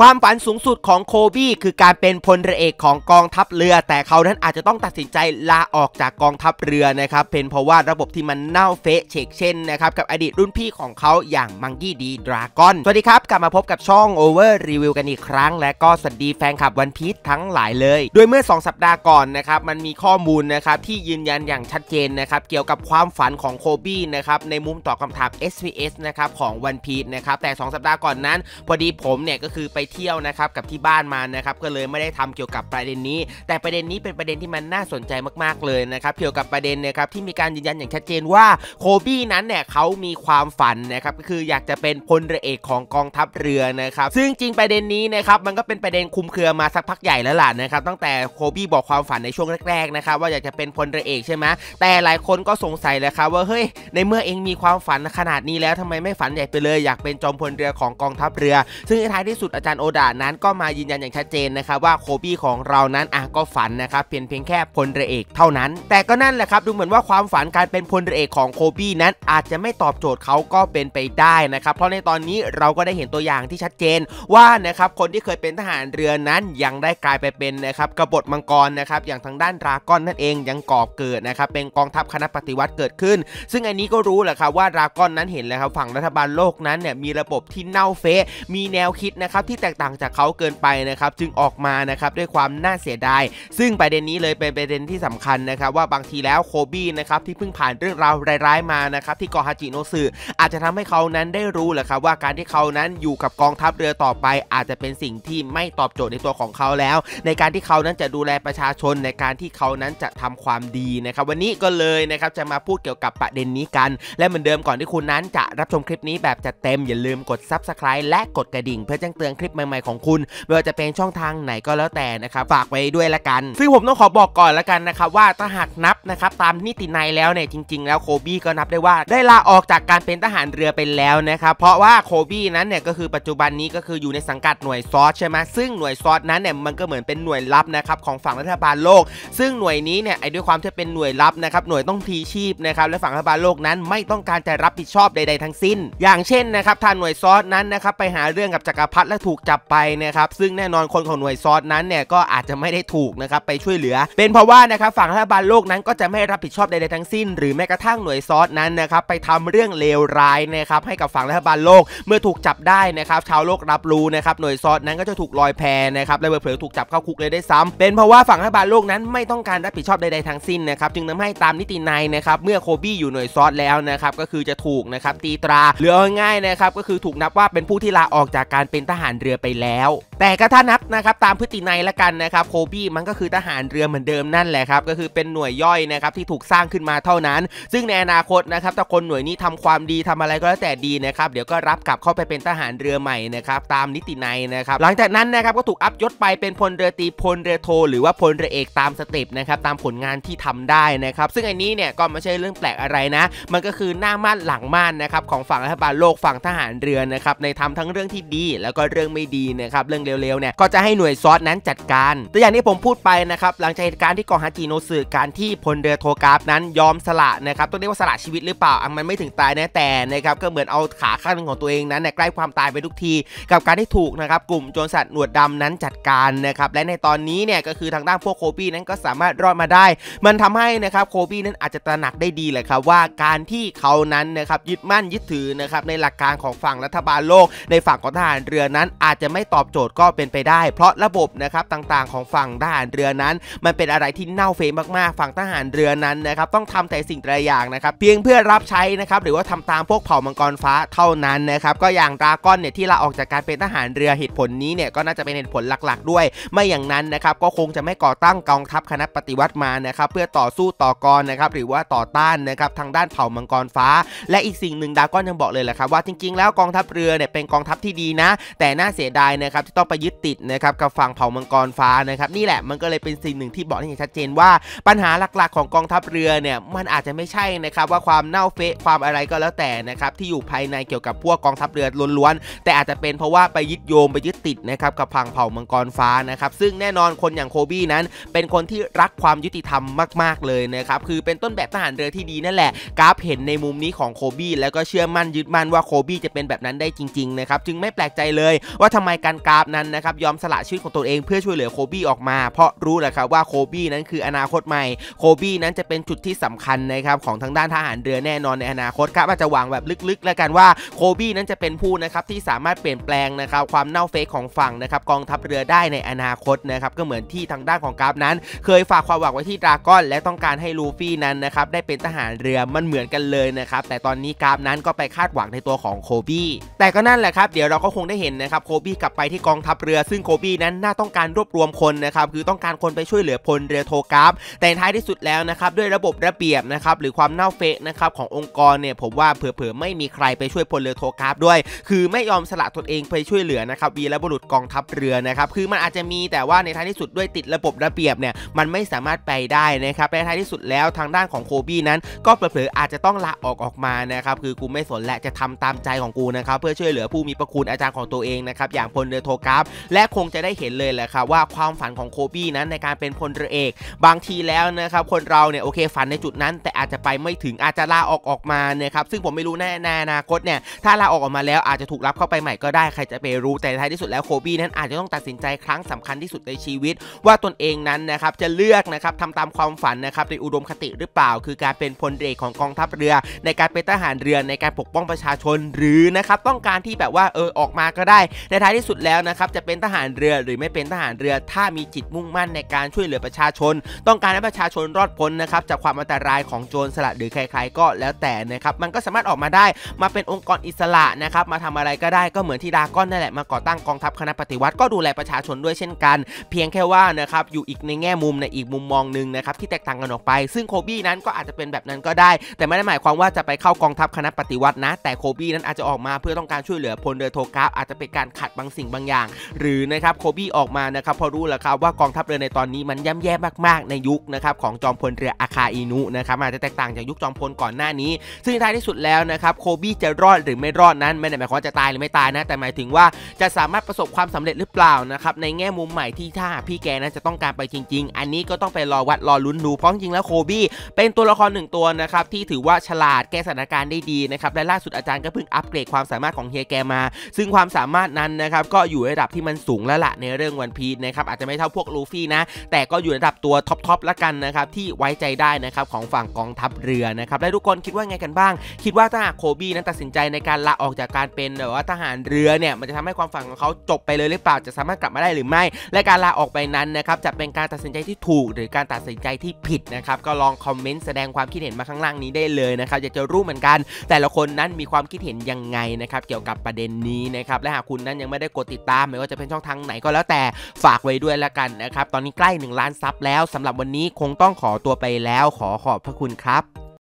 ความฝันสูงสุดของโคบี้คือการเป็นพลเรือเอกของกองทัพเรือ แต่เขานั้นอาจจะต้องตัดสินใจลาออกจากกองทัพเรือนะครับเป็นเพราะว่าระบบที่มันเน่าเฟะเฉกเช่นนะครับกับอดีตรุ่นพี่ของเขาอย่างมังกี้ดีดราก้อนสวัสดีครับ กลับมาพบกับช่อง Over r e ีวิวกันอีกครั้ง และก็สวัสดีแฟนคลับวันพีททั้งหลายเลย โดยเมื่อ 2 สัปดาห์ก่อนนะครับมันมีข้อมูลนะครับที่ยืนยันอย่างชัดเจนนะครับเกี่ยวกับความฝันของโคบี้นะครับในมุมตอบคาถาม SBS นะครับของวันพีทนะครับแต่ 2 สัปดาห์ก่อนนั้น พอดีผมเนี่ยก็คือไปเที่ยวนะครับกับที่บ้านมานะครับก็เลยไม่ได้ทำเกี่ยวกับประเด็นนี้ แต่ประเด็นนี้เป็นประเด็นที่มันน่าสนใจมากๆเลยนะครับเกี่ยวกับประเด็นนะครับที่มีการยืนยันอย่างชัดเจนว่าโคบี้นั้นเนี่ยเขามีความฝันนะครับก็คืออยากจะเป็นพลเรือเอกของกองทัพเรือนะครับ ซึ่งจริงประเด็นนี้นะครับมันก็เป็นประเด็นคุมเครือมาสักพักใหญ่แล้วล่ะนะครับตั้งแต่โคบี้บอกความฝันในช่วงแรกๆนะครับว่าอยากจะเป็นพลเรือเอกใช่ไหมแต่หลายคนก็สงสัยเลยครับว่าเฮ้ยในเมื่อเองมีความฝันขนาดนี้ แล้วทำไมไม่ฝันใหญ่ไปเลยอยากเป็นจอมพลเรือของกองทัพเรือ ซึ่งท้ายที่สุดอาจารารโอดานั้นก็มายืนยันอย่างชัดเจนนะครับว่าโคบี้ของเรานั้นอ่ะก็ฝันนะครับเพียงเพียงแค่พลเรือเอกเท่านั้น แต่ก็นั่นแหละครับดูเหมือนว่าความฝันการเป็นพลเรือเอกของโคบี้นั้นอาจจะไม่ตอบโจทย์เขาก็เป็นไปได้นะครับเพราะในตอนนี้เราก็ได้เห็นตัวอย่างที่ชัดเจนว่านะครับคนที่เคยเป็นทหารเรือนั้นยังได้กลายไปเป็นนะครับกบฏมังกรนะครับอย่างทางด้านราก้อนนั่นเองยังก่อเกิดนะครับเป็นกองทัพคณะปฏิวัติเกิดขึ้น ซึ่งอันนี้ก็รู้แหละครับว่าราก้อนนั้นเห็นแล้วครับฝั่งรัฐบาลโลกนั้นเนี่ยมีระบบที่เน่าเฟะมีแนวคิดนะครับที่แตกต่างจากเขาเกินไปนะครับจึงออกมานะครับด้วยความน่าเสียดาย ซึ่งประเด็นนี้เลยเป็นประเด็นที่สำคัญนะครับว่าบางทีแล้วโคบี้นะครับที่เพิ่งผ่านเรื่องราวร้ายๆ มานะครับที่กอฮาจิโนสึอาจจะทำให้เขานั้นได้รู้แหละครับว่าการที่เขานั้นอยู่กับกองทัพเรือต่อไป อาจจะเป็นสิ่งที่ไม่ตอบโจทย์ในตัวของเขาแล้ว ในการที่เขานั้นจะดูแลประชาชนในการที่เขานั้นจะทำความดีนะครับวันนี้ก็เลยนะครับจะมาพูดเกี่ยวกับประเด็นนี้กัน และเหมือนเดิมก่อนที่คุณนั้น จะรับชมคลิปนี้แบบจะเต็มอย่าลืมกดซับสไคร b e และกดกระดิ่งเพื่อแจ้งเตือนคลิปใหม่ๆ ของคุณไม่ว่าจะเป็นช่องทางไหนก็แล้วแต่นะครับฝากไว้ด้วยละกัน ซึ่งผมต้องขอบอกก่อนละกันนะครับว่าถ้าหากนับนะครับตามนิตินายแล้วเนี่ยจริง ๆแล้วโคบี้ก็นับได้ว่าได้ลาออกจากการเป็นทหารเรือไปแล้วนะครับเพราะว่าโคบี้นั้นเนี่ยก็คือปัจจุบันนี้ก็คืออยู่ในสังกัดหน่วยซอสใช่ไหมซึ่งหน่วยซอสนั้นเนี่ยมันก็เหมือนเป็นหน่วยลับนะครับของฝั่งรัฐบาลโลก ซึ่งหน่วยนี้เนี่ยไอ้ด้วยความที่เป็นหน่วยลับนะครับ หน่วยต้องทีชีพนะครับและฝั่งรัฐบาลโลกนั้นไม่ต้องการจะรับผิดชอบใด ๆทั้งสิ้น อย่างเช่นนะครับทางหน่วยซอสนั้นนะครับไปหาเรื่องกับจักรพรรดิและถูกจับไปนะครับซึ่งแน่นอนคนของหน่วยซอสนั้นเนี่ยก็อาจจะไม่ได้ถูกนะครับไปช่วยเหลือ เป็นเพราะว่านะครับฝั่งรัฐบาลโลกนั้น ก็จะไม่รับผิดชอบใดๆทั้งสิ้นหรือแม้กระทั่งหน่วยซอสนั้นนะครับไปทำเรื่องเลวร้ายนะครับให้กับฝั่งรัฐบาลโลกเมื่อถูกจับได้นะครับชาวโลกรับรู้นะครับหน่วยซอสนั้นก็จะถูกลอยแพนะครับและเผลอถูกจับเข้าคุกเลยได้ซ้ำเป็นเพราะว่าฝั่งรัฐบาลโลกนั้น ไม่ต้องการรับผิดชอบใดๆทั้งสิ้นนะครับจึงทาให้ตามนิตินายนะครับเมื่อโคบี้อยู่หน่วยซอสแล้วนะครับก็คือจะถูกนะครับตีตราหรือง่ายนะครับก็คือถูกนับว่าเป็นผู้ที่ลาออกจากการเป็นทหารเรือไปแล้ว แต่ก็ถ้านับนะครับตามพฤตินัยละกันนะครับโคบี้มันก็คือทหารเรือเหมือนเดิมนั่นแหละครับก็คือเป็นหน่วยย่อยนะครับที่ถูกสร้างขึ้นมาเท่านั้น ซึ่งในอนาคตนะครับถ้าคนหน่วยนี้ทำความดีทำอะไรก็แล้วแต่ดีนะครับเดี๋ยวก็รับกลับเข้าไปเป็นทหารเรือใหม่นะครับตามนิตินัยนะครับหลังจากนั้นนะครับก็ถูกอัพยศไปเป็นพลเรือตีพลเรือโท หรือว่าพลเรือเอกตามสเต็ปนะครับตามผลงานที่ทำได้นะครับซึ่งอันนี้เนี่ยก็ไม่ใช่เรื่องแปลกอะไรนะมันก็คือหน้าม่านหลังม่านนะครับของฝั่งรัฐบาลโลกฝั่งทหารเรือนะครับในทำทั้งเรื่องที่ดีแล้วก็เรื่องไม่ดีนะครับเรื่องเร็วๆเนี่ยก็จะให้หน่วยซอสนั้นจัดการแต่อย่างที่ผมพูดไปนะครับหลังจากเหตุการณ์ที่กองฮาจิโนสึการที่พลเรือโทกราฟนั้นยอมสละนะครับต้องเรียกว่าสละชีวิตหรือเปล่า มันไม่ถึงตายนะแต่นะครับก็เหมือนเอาขาข้างนึงของตัวเองนั้นใกล้ความตายไปทุกที กับการที่ถูกนะครับกลุ่มโจรสัตว์หนวดดานั้นจัดการนะครับและในตอนนี้เนี่ยก็คือทางด้านพวกโคบี้นั้นก็สามารถรอดมาได้ มันทำให้นะครับโคบี้นั้นอาจจะตระหนักได้ดีเลยครับว่าการที่เขานั้นนะครับยึดมั่นยึดถือนะครับในหลักการของฝั่งรัฐบาลโลกในฝั่งของทหารเรือนั้นอาจจะไม่ตอบโจทย์ก็เป็นไปได้ เพราะระบบนะครับต่างๆของฝั่งทหารเรือนั้น มันเป็นอะไรที่เน่าเฟะมากๆ ฝั่งทหารเรือนั้นนะครับต้องทำแต่สิ่งแต่อย่างนะครับ เพียงเพื่อรับใช้นะครับหรือว่าทำตามพวกเผ่ามังกรฟ้าเท่านั้นนะครับก็อย่างดราก้อนเนี่ยที่ลาออกจากการเป็นทหารเรือเหตุผลนี้เนี่ยก็น่าจะเป็นเหตุผลหลักๆ ด้วยไม่อย่างนั้นนะครับก็คงจะไม่ก่อตั้งกองทัพคณะปฏิวัติมานะครับเพื่อต่อสู้ต่อกรนะครับหรือว่าต่อต้านนะครับทางด้านเผ่ามังกรฟ้า และอีกสิ่งหนึ่งดาก้อนยังบอกเลยแหละครับว่าจริงๆ แล้วกองทัพเรือเนี่ยเป็นกองทัพที่ดีนะ แต่น่าเสียดายนะครับที่ต้องไปยึดติดนะครับกับฝั่งเผ่ามังกรฟ้านะครับนี่แหละมันก็เลยเป็นสิ่งหนึ่งที่บอกได้อย่างชัดเจนว่าปัญหาหลักๆ ของกองทัพเรือเนี่ยมันอาจจะไม่ใช่นะครับว่าความเน่าเฟะความอะไรก็แล้วแต่นะครับที่อยู่ภายในเกี่ยวกับพวกกองทัพเรือล้วนๆแต่อาจจะเป็นเพราะว่าไปยึดโยมไปยึดติดนะครับกับพังเผ่ามังกรฟ้านะครับ ซึ่งแน่นอนคนอย่างโคบี้นั้น เป็นคนที่รักความยุติธรรมมาก ๆเลยนะครับคือเป็นต้นแบบทหารเรือที่ดีนั่นแหละกราฟเห็นในมุมนี้ของโคบี้แล้วก็เชื่อมั่นยึดมั่นว่าโคบี้จะเป็นแบบนั้นได้จริงๆนะครับจึงไม่แปลกใจเลยว่าทำไมการกราฟนั้นนะครับยอมสละชีวิตของตนเองเพื่อช่วยเหลือโคบี้ออกมา เพราะรู้แหละครับว่าโคบี้นั้นคืออนาคตใหม่โคบี้นั้นจะเป็นจุดที่สำคัญนะครับของทางด้านทหารเรือแน่นอนในอนาคตครับอาจจะวางแบบลึกๆแล้วกันว่าโคบี้นั้นจะเป็นผู้นะครับที่สามารถเปลี่ยนแปลงนะครับความเน่าเฟซของฝั่งนะครับกองทัพเรือได้ในอนาคตนะครับก็เหมือนที่ทางด้านของกราฟนั้น เคยฝากความหวังไว้ที่ดราก้อน และต้องการให้ลูฟี่นั้นนะครับได้เป็นทหารเรือมันเหมือนกันเลยนะครับแต่ตอนนี้กราฟนั้นก็ไปคาดหวังในตัวของโคบี้แต่ก็นั่นแหละครับ เดี๋ยวเราก็คงได้เห็นนะครับโคคบี้กลับไปที่กองทัพเรือ ซึ่งโคบี้นั้นน่าต้องการรวบรวมคนนะครับคือต้องการคนไปช่วยเหลือพลเรือโทกราฟแต่ท้ายที่สุดแล้วนะครับด้วยระบบระเบียบนะครับหรือความเน่าเฟะนะครับขององค์กรเนี่ยผมว่าเผื่อๆไม่มีใครไปช่วยพลเรือโทกราฟด้วยคือไม่ยอมสละตนเองไปช่วยเหลือนะครับวีรบุรุษกองทัพเรือนะครับคือมันอาจจะมีแต่ว่าในท้ายที่สุดด้วยติดระบบระเบียบเนี่ยมันไม่สามารถไปได้นะครับในท้ายที่สุดแล้วทางด้านของโคบี้นั้นก็เผื่อๆอาจจะต้องลาออกออกมานะครับคือกูไม่สนและจะทำตามใจของกูนะครับเพื่อช่วยเหลือผู้มีประคุณอาจารย์ของตัวเองนะครับับอย่างพลเรือโทกราฟและคงจะได้เห็นเลยแหละครับว่าความฝันของโคบี้นั้นในการเป็นพลเรือเอก บางทีแล้วนะครับคนเราเนี่ยโอเคฝันในจุดนั้นแต่อาจจะไปไม่ถึงอาจจะลาออกออกมานะครับซึ่งผมไม่รู้แน่ในอนาคต เนี่ย ถ้าลาออกออกมาแล้วอาจจะถูกรับเข้าไปใหม่ก็ได้ ใครจะไปรู้แต่ท้ายที่สุดแล้วโคบี้นั้นอาจจะต้องตัดสินใจครั้งสำคัญที่สุดในชีวิต ว่าตนเองนั้นนะครับจะเลือกนะครับทำตามความฝันนะครับในอุดมคติหรือเปล่า คือการเป็นพลเอกของกองทัพเรือ ในการเป็นทหารเรือในการปกป้องประชาชนหรือนะครับต้องการที่แบบว่าเออออกมาก็ได้ในในท้ายที่สุดแล้วนะครับจะเป็นทหารเรือหรือไม่เป็นทหารเรือถ้ามีจิตมุ่งมั่นในการช่วยเหลือประชาชน ต้องการให้ประชาชนรอดพ้นนะครับจากความอันตรายของโจรสลัดหรือใครๆก็แล้วแต่นะครับมันก็สามารถออกมาได้มาเป็นองค์กรอิสระนะครับมาทำอะไรก็ได้ก็เหมือนที่ดาก้อนนั่นแหละมาก่อตั้งกองทัพคณะปฏิวัติก็ดูแลประชาชนด้วยเช่นกัน เพียงแค่ว่านะครับอยู่อีกในแง่มุมในอีกมุมมองหนึ่งนะครับที่แตกต่างกันออกไป ซึ่งโคบี้นั้นก็อาจจะเป็นแบบนั้นก็ได้ แต่ไม่ได้หมายความว่าจะไปเข้ากองทัพคณะปฏิวัตินะ แต่โคบี้นั้นอาจจะออกมาเพื่อต้องการช่วยเหลือพลเรือโทกราฟอาจจะเป็นการขัดบางสิ่งบางอย่าง หรือนะครับโคบี้ออกมานะครับพอรู้แล้วครับว่ากองทัพเรือในตอนนี้มันย่ำแย่มากๆ ในยุคนะครับของจอมพลเรืออาคาอินุนะครับอาจจะแตกต่างจากยุคจอมพลก่อนหน้านี้ซึ่งท้ายที่สุดแล้วนะครับโคบี้จะรอดหรือไม่รอดนั้นไม่ได้หมายความว่าจะตายหรือไม่ตายนะ แต่หมายถึงว่าจะสามารถประสบความสำเร็จหรือเปล่านะครับในแง่มุมใหม่ที่ถ้าพี่แกนั้นจะต้องการไปจริง ๆ อันนี้ก็ต้องไปรอวัดรอลุ้นดูเพราะจริงแล้วโคบี้เป็นตัวละครหนึ่งตัวนะครับที่ถือว่าฉลาดแก้สถานการณ์ได้ดีนะครับและล่าสุดอาจารย์ก็เพิ่งอัปเกรดความสามารถของเฮียแกมา ซึ่งความสามารถนัันนะครับก็อยู่ระดับที่มันสูงแล้วละในเรื่องวันพีชนะครับอาจจะไม่เท่าพวกลูฟี่นะ แต่ก็อยู่ระดับตัวท็อปๆละกันนะครับที่ไว้ใจได้นะครับของฝั่งกองทัพเรือนะครับและทุกคนคิดว่าไงกันบ้าง คิดว่าถ้าโคบี้นั้นตัดสินใจในการลาออกจากการเป็นแบบว่าทหารเรือเนี่ยมันจะทำให้ความฝันของเขาจบไปเลยหรือเปล่า จะสามารถกลับมาได้หรือไม่ และการลาออกไปนั้นนะครับจะเป็นการตัดสินใจที่ถูก หรือการตัดสินใจที่ผิดนะครับก็ลองคอมเมนต์แสดงความคิดเห็นมาข้างล่างนี้ได้เลยนะครับอยากจะรู้เหมือนกัน แต่ละคนนั้นมีความคิดเห็นยังไงนะครับเกี่ยวกับประเด็นนี้นะครับและหากคุณนั้นนั้นยังไม่ได้กดติดตาม ไม่ว่าจะเป็นช่องทางไหนก็แล้วแต่ฝากไว้ด้วยละกันนะครับ ตอนนี้ใกล้ 1 ล้านซับแล้วสำหรับวันนี้คงต้องขอตัวไปแล้วขอขอบพระคุณครับ